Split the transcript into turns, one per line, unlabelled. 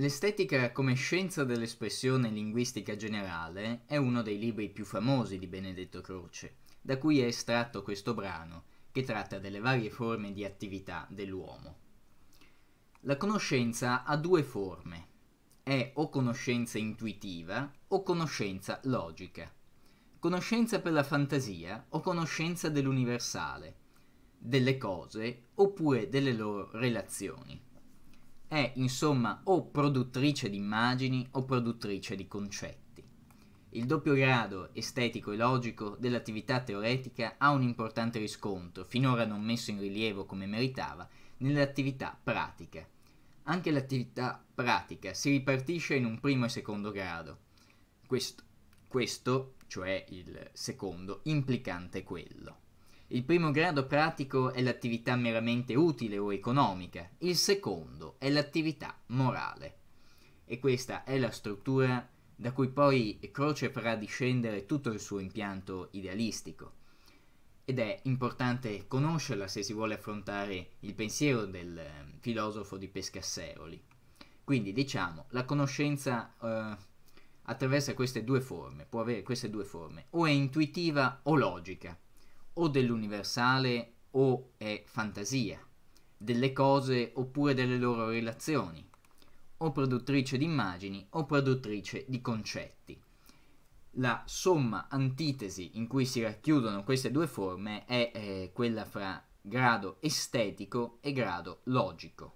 L'estetica come scienza dell'espressione linguistica generale è uno dei libri più famosi di Benedetto Croce, da cui è estratto questo brano, che tratta delle varie forme di attività dell'uomo. La conoscenza ha due forme, è o conoscenza intuitiva o conoscenza logica, conoscenza per la fantasia o conoscenza dell'universale, delle cose oppure delle loro relazioni è insomma o produttrice di immagini o produttrice di concetti. Il doppio grado estetico e logico dell'attività teoretica ha un importante riscontro, finora non messo in rilievo come meritava, nell'attività pratica. Anche l'attività pratica si ripartisce in un primo e secondo grado. Questo, questo cioè il secondo, implicante quello. Il primo grado pratico è l'attività meramente utile o economica, il secondo è l'attività morale. E questa è la struttura da cui poi Croce farà discendere tutto il suo impianto idealistico. Ed è importante conoscerla se si vuole affrontare il pensiero del ehm, filosofo di Pescasseroli. Quindi diciamo, la conoscenza eh, attraversa queste due forme, può avere queste due forme, o è intuitiva o logica o dell'universale o è fantasia, delle cose oppure delle loro relazioni, o produttrice di immagini o produttrice di concetti. La somma antitesi in cui si racchiudono queste due forme è eh, quella fra grado estetico e grado logico.